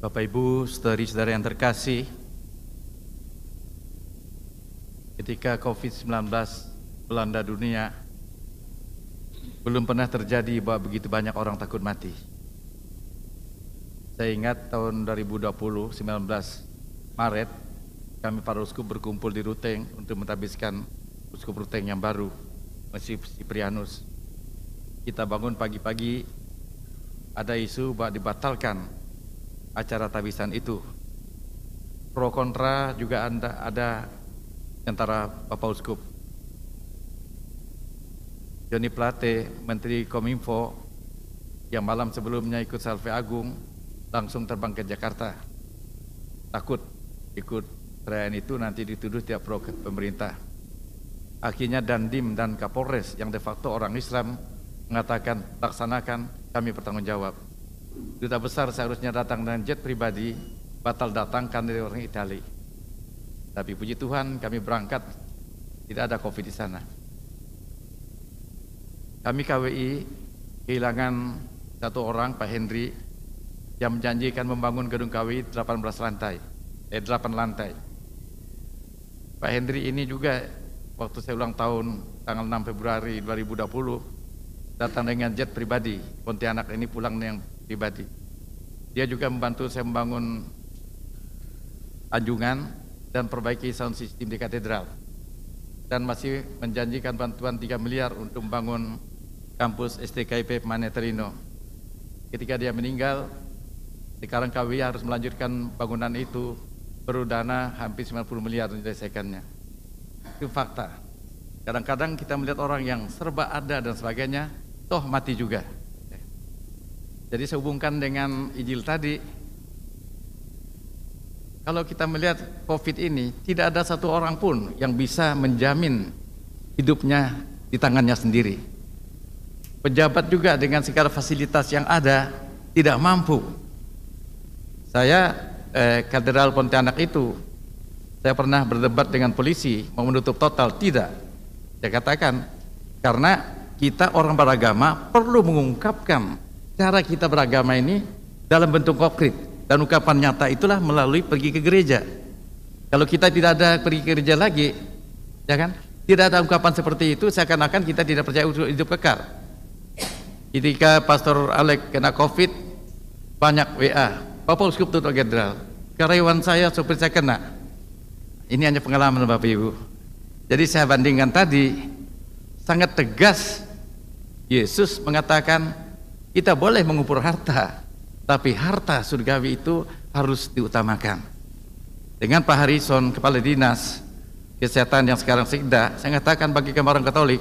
Bapak Ibu, saudari-saudara yang terkasih, ketika COVID-19 melanda dunia, belum pernah terjadi bahwa begitu banyak orang takut mati. Saya ingat tahun 2020, 19 Maret, kami para uskup berkumpul di Ruteng untuk mentabiskan uskup Ruteng yang baru, Masjid Siprianus. Kita bangun pagi-pagi, ada isu bahwa dibatalkan acara tabisan itu. Pro kontra juga anda ada antara Bapak Uskup. Joni Plate, Menteri Kominfo, yang malam sebelumnya ikut Salve Agung, langsung terbang ke Jakarta. Takut ikut perayaan itu nanti dituduh tiap pro pemerintah. Akhirnya Dandim dan Kapolres yang de facto orang Islam mengatakan laksanakan kami bertanggung jawab. Duta besar seharusnya datang dengan jet pribadi, batal datang karena dari orang Itali. Tapi puji Tuhan kami berangkat, tidak ada COVID di sana. Kami KWI kehilangan satu orang, Pak Hendri, yang menjanjikan membangun gedung KWI 18 lantai, eh 8 lantai. Pak Hendri ini juga waktu saya ulang tahun tanggal 6 Februari 2020 datang dengan jet pribadi Pontianak ini pulang yang pribadi. Dia juga membantu saya membangun anjungan dan perbaiki sound system di katedral. Dan masih menjanjikan bantuan 3 miliar untuk membangun kampus STKIP Maneterino. Ketika dia meninggal, sekarang KWI harus melanjutkan bangunan itu perlu dana hampir 90 miliar menyelesaikannya. Itu fakta. Kadang-kadang kita melihat orang yang serba ada dan sebagainya, toh mati juga. Jadi saya hubungkan dengan Injil tadi. Kalau kita melihat COVID ini, tidak ada satu orang pun yang bisa menjamin hidupnya di tangannya sendiri. Pejabat juga dengan segala fasilitas yang ada tidak mampu. Saya eh, Katedral Pontianak itu, saya pernah berdebat dengan polisi mau menutup total, tidak. Saya katakan karena kita orang beragama perlu mengungkapkan cara kita beragama ini dalam bentuk konkret dan ungkapan nyata itulah melalui pergi ke gereja. Kalau kita tidak ada pergi ke gereja lagi, ya kan? Tidak ada ungkapan seperti itu seakan-akan kita tidak percaya untuk hidup kekal. Ketika Pastor Alek kena COVID, banyak WA. Bapak Uskup tutup General, karyawan saya supir saya kena. Ini hanya pengalaman Bapak Ibu. Jadi saya bandingkan tadi, sangat tegas Yesus mengatakan kita boleh mengumpul harta, tapi harta surgawi itu harus diutamakan. Dengan Pak Harison Kepala Dinas Kesehatan yang sekarang sekda, saya katakan bagi orang Katolik,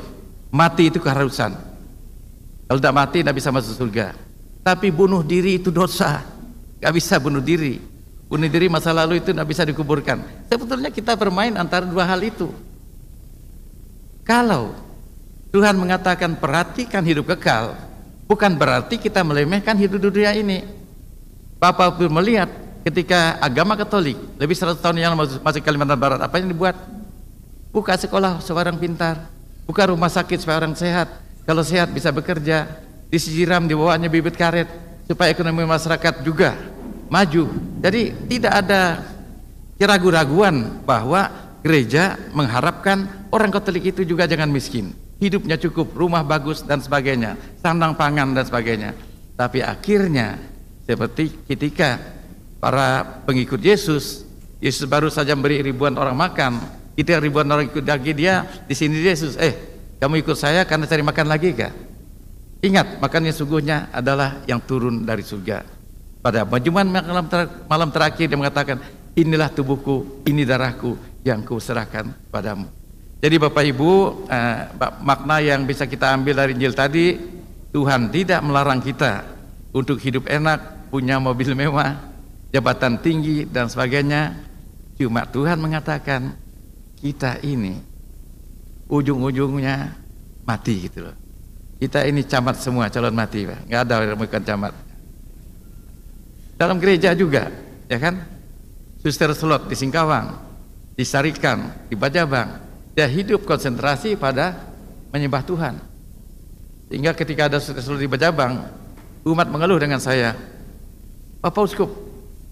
mati itu keharusan. Kalau tidak mati, tidak bisa masuk surga. Tapi bunuh diri itu dosa. Gak bisa bunuh diri. Bunuh diri masa lalu itu tidak bisa dikuburkan. Sebetulnya kita bermain antara dua hal itu. Kalau Tuhan mengatakan perhatikan hidup kekal, bukan berarti kita melemehkan hidup dunia ini Bapak pun melihat ketika agama katolik lebih 100 tahun yang masih Kalimantan Barat apa yang dibuat buka sekolah supaya orang pintar buka rumah sakit supaya orang sehat kalau sehat bisa bekerja disiram dibawanya bibit karet supaya ekonomi masyarakat juga maju jadi tidak ada keraguan-raguan bahwa gereja mengharapkan orang Katolik itu juga jangan miskin hidupnya cukup, rumah bagus dan sebagainya, sandang pangan dan sebagainya. Tapi akhirnya seperti ketika para pengikut Yesus, Yesus baru saja memberi ribuan orang makan, kita ribuan orang ikut lagi dia, di sini Yesus, eh kamu ikut saya karena cari makan lagi kah? Ingat, makannya sungguhnya adalah yang turun dari surga. Pada majuman malam, ter malam terakhir dia mengatakan, inilah tubuhku, ini darahku yang kuserahkan padamu. Jadi Bapak Ibu, eh, makna yang bisa kita ambil dari Injil tadi, Tuhan tidak melarang kita untuk hidup enak, punya mobil mewah, jabatan tinggi dan sebagainya. Cuma Tuhan mengatakan kita ini ujung-ujungnya mati gitu loh. Kita ini camat semua calon mati, Pak. Enggak ada yang bukan camat. Dalam gereja juga, ya kan? Suster slot di Singkawang, di Sarikan, di Bajabang, dia hidup konsentrasi pada menyembah Tuhan sehingga ketika ada seluruh di bajabang, umat mengeluh dengan saya Bapak Uskup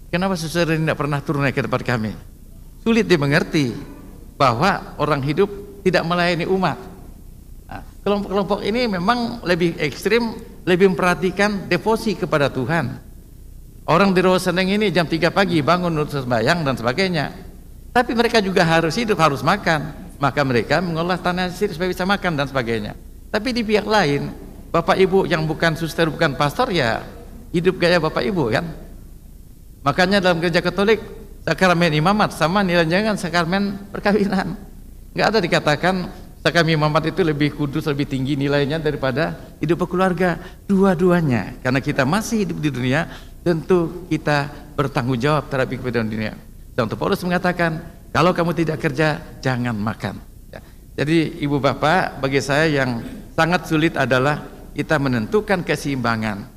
kenapa ini tidak pernah turun naik ke tempat kami sulit dimengerti bahwa orang hidup tidak melayani umat nah, kelompok-kelompok ini memang lebih ekstrim lebih memperhatikan devosi kepada Tuhan orang di Rawa Seneng ini jam 3 pagi bangun untuk sembahyang dan sebagainya tapi mereka juga harus hidup, harus makan maka mereka mengolah tanah sendiri supaya bisa makan dan sebagainya tapi di pihak lain bapak ibu yang bukan suster bukan pastor ya hidup gaya bapak ibu kan makanya dalam gereja katolik sakramen imamat sama nilai jangan sakramen perkawinan nggak ada dikatakan sakramen imamat itu lebih kudus lebih tinggi nilainya daripada hidup keluarga. dua-duanya karena kita masih hidup di dunia tentu kita bertanggung jawab terhadap kehidupan dunia Contoh Paulus mengatakan kalau kamu tidak kerja, jangan makan. Ya. Jadi ibu bapak, bagi saya yang sangat sulit adalah kita menentukan keseimbangan.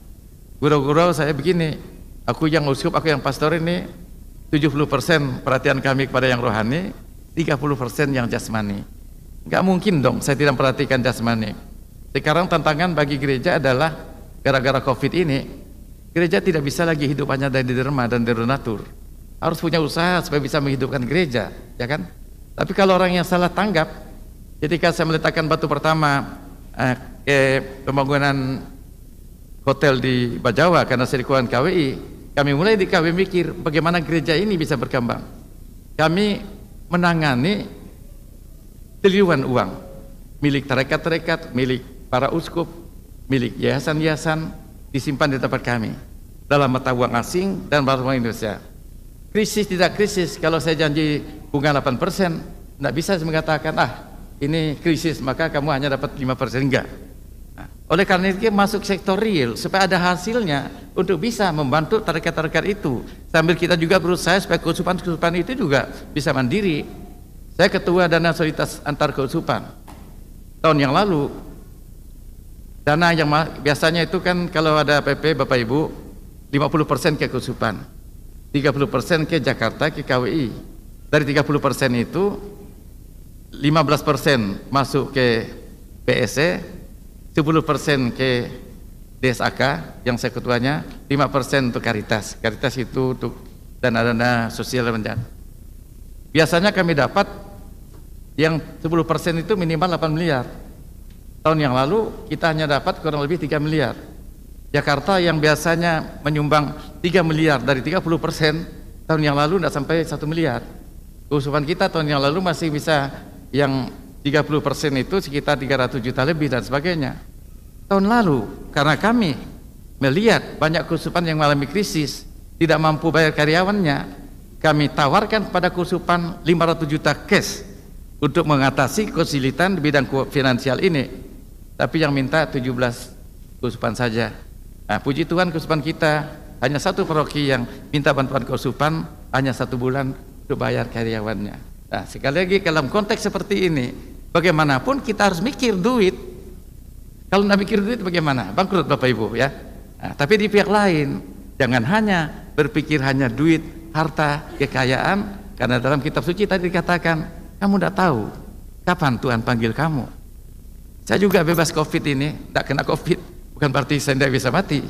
Guru-guru saya begini, aku yang uskup, aku yang pastor ini 70% perhatian kami kepada yang rohani, 30% yang jasmani. Gak mungkin dong saya tidak perhatikan jasmani. Sekarang tantangan bagi gereja adalah gara-gara covid ini, gereja tidak bisa lagi hidup hanya dari derma dan dari natur harus punya usaha supaya bisa menghidupkan gereja, ya kan? Tapi kalau orang yang salah tanggap, ketika saya meletakkan batu pertama eh, ke pembangunan hotel di Bajawa karena serikuan KWI, kami mulai di KWI mikir bagaimana gereja ini bisa berkembang. Kami menangani triliunan uang milik tarekat-tarekat, milik para uskup, milik yayasan-yayasan disimpan di tempat kami dalam mata uang asing dan mata uang Indonesia krisis tidak krisis kalau saya janji bunga 8 persen tidak bisa saya mengatakan ah ini krisis maka kamu hanya dapat 5 persen enggak nah, oleh karena itu masuk sektor real supaya ada hasilnya untuk bisa membantu target-target itu sambil kita juga berusaha supaya keusupan-keusupan itu juga bisa mandiri saya ketua dana solidaritas antar keusupan tahun yang lalu dana yang biasanya itu kan kalau ada PP Bapak Ibu 50% ke keusupan 30% ke Jakarta ke KWI dari 30% itu 15% masuk ke PSE e, 10% ke DSAK yang saya ketuanya 5% untuk Karitas Karitas itu untuk dana-dana sosial dan biasanya kami dapat yang 10% itu minimal 8 miliar tahun yang lalu kita hanya dapat kurang lebih 3 miliar Jakarta yang biasanya menyumbang 3 miliar dari 30 persen tahun yang lalu tidak sampai 1 miliar keusupan kita tahun yang lalu masih bisa yang 30 persen itu sekitar 300 juta lebih dan sebagainya tahun lalu karena kami melihat banyak keusupan yang mengalami krisis tidak mampu bayar karyawannya kami tawarkan kepada keusupan 500 juta cash untuk mengatasi kesulitan di bidang finansial ini tapi yang minta 17 keusupan saja Nah, puji Tuhan kesusahan kita hanya satu paroki yang minta bantuan kesusahan hanya satu bulan untuk bayar karyawannya. Nah, sekali lagi dalam konteks seperti ini, bagaimanapun kita harus mikir duit. Kalau tidak mikir duit bagaimana? Bangkrut Bapak Ibu ya. Nah, tapi di pihak lain, jangan hanya berpikir hanya duit, harta, kekayaan, karena dalam kitab suci tadi dikatakan, kamu tidak tahu kapan Tuhan panggil kamu. Saya juga bebas COVID ini, tidak kena COVID bukan berarti saya tidak bisa mati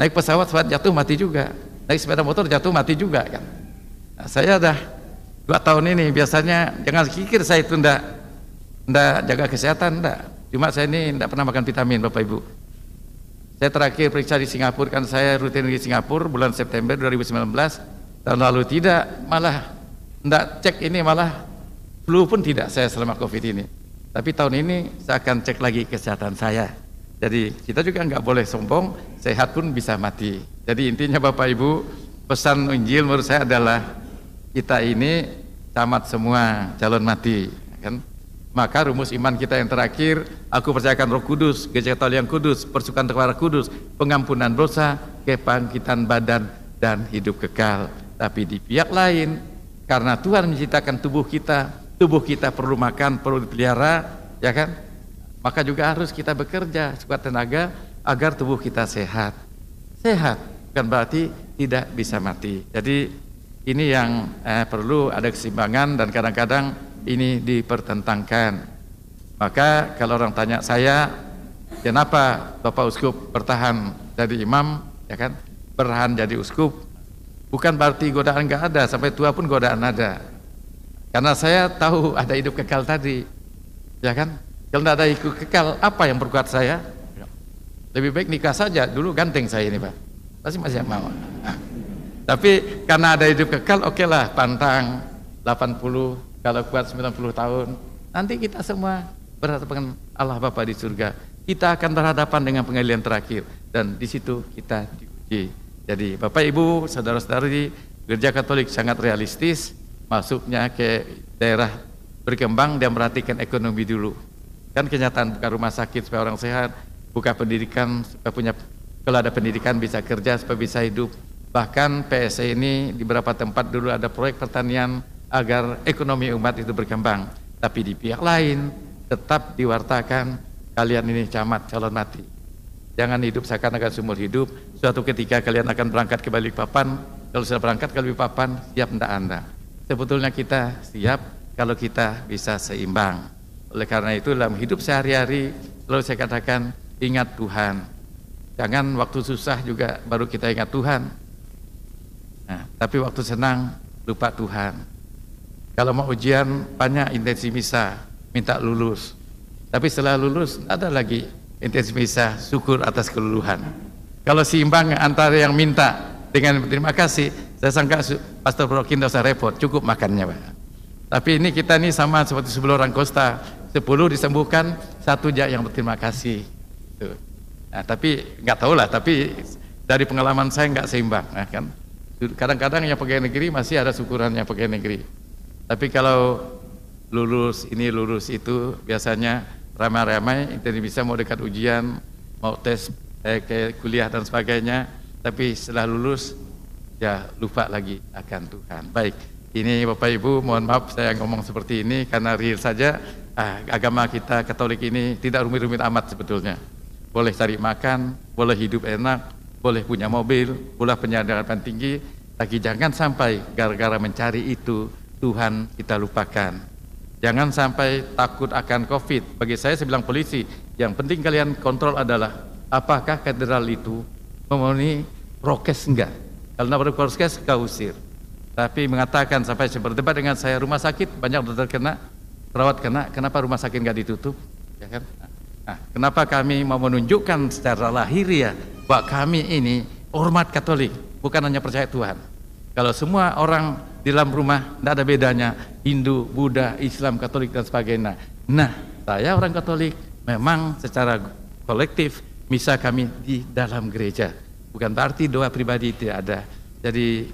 naik pesawat saat jatuh mati juga naik sepeda motor jatuh mati juga kan nah, saya dah dua tahun ini biasanya jangan kikir saya itu ndak ndak jaga kesehatan ndak cuma saya ini ndak pernah makan vitamin bapak ibu saya terakhir periksa di Singapura kan saya rutin di Singapura bulan September 2019 dan lalu tidak malah ndak cek ini malah flu pun tidak saya selama covid ini tapi tahun ini saya akan cek lagi kesehatan saya jadi kita juga nggak boleh sombong, sehat pun bisa mati. Jadi intinya Bapak Ibu, pesan Injil menurut saya adalah kita ini camat semua calon mati, kan? Maka rumus iman kita yang terakhir, aku percayakan Roh Kudus, gereja tali yang kudus, persukan kepada kudus, pengampunan dosa, kebangkitan badan dan hidup kekal. Tapi di pihak lain, karena Tuhan menciptakan tubuh kita, tubuh kita perlu makan, perlu dipelihara, ya kan? Maka juga harus kita bekerja sekuat tenaga agar tubuh kita sehat. Sehat bukan berarti tidak bisa mati. Jadi ini yang eh, perlu ada keseimbangan dan kadang-kadang ini dipertentangkan. Maka kalau orang tanya saya, kenapa Bapak Uskup bertahan jadi imam, ya kan? Bertahan jadi uskup bukan berarti godaan nggak ada, sampai tua pun godaan ada. Karena saya tahu ada hidup kekal tadi, ya kan? Kalau tidak ada IQ kekal, apa yang berkuat saya? Ya. Lebih baik nikah saja, dulu ganteng saya ini Pak. Pasti masih yang mau. Nah. Tapi karena ada hidup kekal, oke okay lah pantang 80, kalau kuat 90 tahun. Nanti kita semua berhadapan Allah Bapak di surga. Kita akan berhadapan dengan pengadilan terakhir. Dan di situ kita diuji. Jadi Bapak Ibu, Saudara-saudari, gereja katolik sangat realistis. Masuknya ke daerah berkembang dan merhatikan ekonomi dulu Kan kenyataan buka rumah sakit supaya orang sehat, buka pendidikan supaya punya kalau ada pendidikan bisa kerja supaya bisa hidup. Bahkan PSE ini di beberapa tempat dulu ada proyek pertanian agar ekonomi umat itu berkembang. Tapi di pihak lain tetap diwartakan kalian ini camat calon mati. Jangan hidup seakan-akan sumur hidup. Suatu ketika kalian akan berangkat ke balik papan, Kalau sudah berangkat ke balik papan siap tidak Anda? Sebetulnya kita siap kalau kita bisa seimbang. Oleh karena itu dalam hidup sehari-hari lalu saya katakan ingat Tuhan. Jangan waktu susah juga baru kita ingat Tuhan. Nah, tapi waktu senang lupa Tuhan. Kalau mau ujian banyak intensi misa, minta lulus. Tapi setelah lulus ada lagi intensi misa, syukur atas keluluhan. Kalau seimbang antara yang minta dengan terima kasih, saya sangka Pastor Prokin tidak usah repot, cukup makannya Pak. Tapi ini kita ini sama seperti sebelum orang Kosta, sepuluh disembuhkan, satu aja yang berterima kasih. Tuh. Nah, tapi nggak tahu lah, tapi dari pengalaman saya nggak seimbang. Nah, kan kadang-kadang yang pegawai negeri masih ada syukuran yang pegawai negeri. Tapi kalau lulus ini lulus itu biasanya ramai-ramai itu bisa mau dekat ujian, mau tes eh, kayak kuliah dan sebagainya, tapi setelah lulus ya lupa lagi akan Tuhan. Baik, ini Bapak Ibu mohon maaf saya ngomong seperti ini karena real saja ah, agama kita Katolik ini tidak rumit-rumit amat sebetulnya. Boleh cari makan, boleh hidup enak, boleh punya mobil, boleh penyadaran tinggi, tapi jangan sampai gara-gara mencari itu Tuhan kita lupakan. Jangan sampai takut akan COVID. Bagi saya, saya bilang polisi, yang penting kalian kontrol adalah apakah katedral itu memenuhi prokes enggak. Kalau tidak prokes, kau usir. Tapi mengatakan sampai berdebat dengan saya, rumah sakit banyak terkena, Rawat kena, kenapa rumah sakit nggak ditutup? Ya kan? Nah, kenapa kami mau menunjukkan secara lahiriah bahwa kami ini hormat Katolik, bukan hanya percaya Tuhan. Kalau semua orang di dalam rumah tidak ada bedanya Hindu, Buddha, Islam, Katolik dan sebagainya. Nah, saya orang Katolik memang secara kolektif misa kami di dalam gereja. Bukan berarti doa pribadi tidak ada. Jadi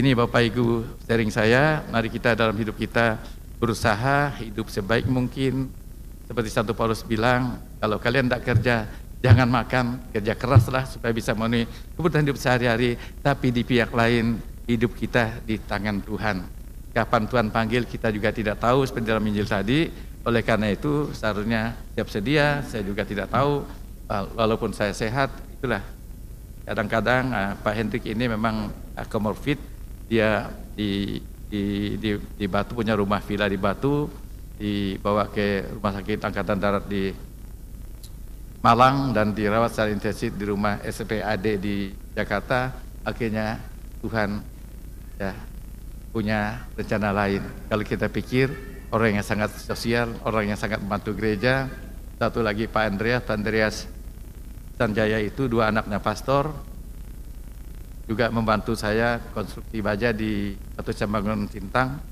ini Bapak Ibu sharing saya, mari kita dalam hidup kita berusaha hidup sebaik mungkin seperti Santo Paulus bilang kalau kalian tidak kerja jangan makan kerja keraslah supaya bisa memenuhi kebutuhan hidup sehari-hari tapi di pihak lain hidup kita di tangan Tuhan kapan Tuhan panggil kita juga tidak tahu seperti dalam Injil tadi oleh karena itu seharusnya siap sedia saya juga tidak tahu walaupun saya sehat itulah kadang-kadang ah, Pak Hendrik ini memang ah, komorbid dia di di, di, di Batu punya rumah villa di Batu dibawa ke rumah sakit angkatan darat di Malang dan dirawat secara intensif di rumah SPAD di Jakarta akhirnya Tuhan ya punya rencana lain kalau kita pikir orang yang sangat sosial orang yang sangat membantu gereja satu lagi Pak Andreas Pak Andreas Sanjaya itu dua anaknya pastor juga membantu saya konstruksi baja di satu Cambangun Sintang.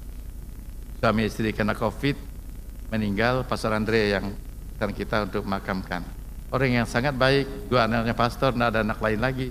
Suami istri kena COVID, meninggal Pastor Andre yang dan kita untuk makamkan. Orang yang sangat baik, dua anaknya pastor, tidak ada anak lain lagi.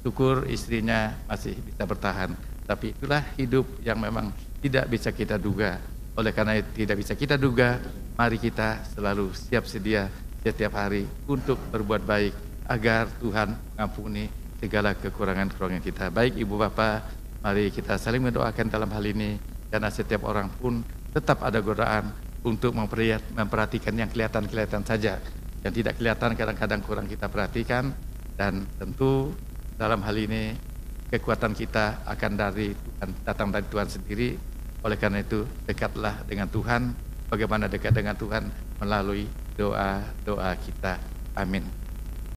Syukur istrinya masih bisa bertahan. Tapi itulah hidup yang memang tidak bisa kita duga. Oleh karena itu tidak bisa kita duga, mari kita selalu siap sedia setiap hari untuk berbuat baik agar Tuhan mengampuni segala kekurangan-kekurangan kita. Baik Ibu Bapak, mari kita saling mendoakan dalam hal ini karena setiap orang pun tetap ada godaan untuk memperhatikan yang kelihatan-kelihatan saja. Yang tidak kelihatan kadang-kadang kurang kita perhatikan dan tentu dalam hal ini kekuatan kita akan dari Tuhan, datang dari Tuhan sendiri. Oleh karena itu, dekatlah dengan Tuhan. Bagaimana dekat dengan Tuhan melalui doa-doa kita. Amin.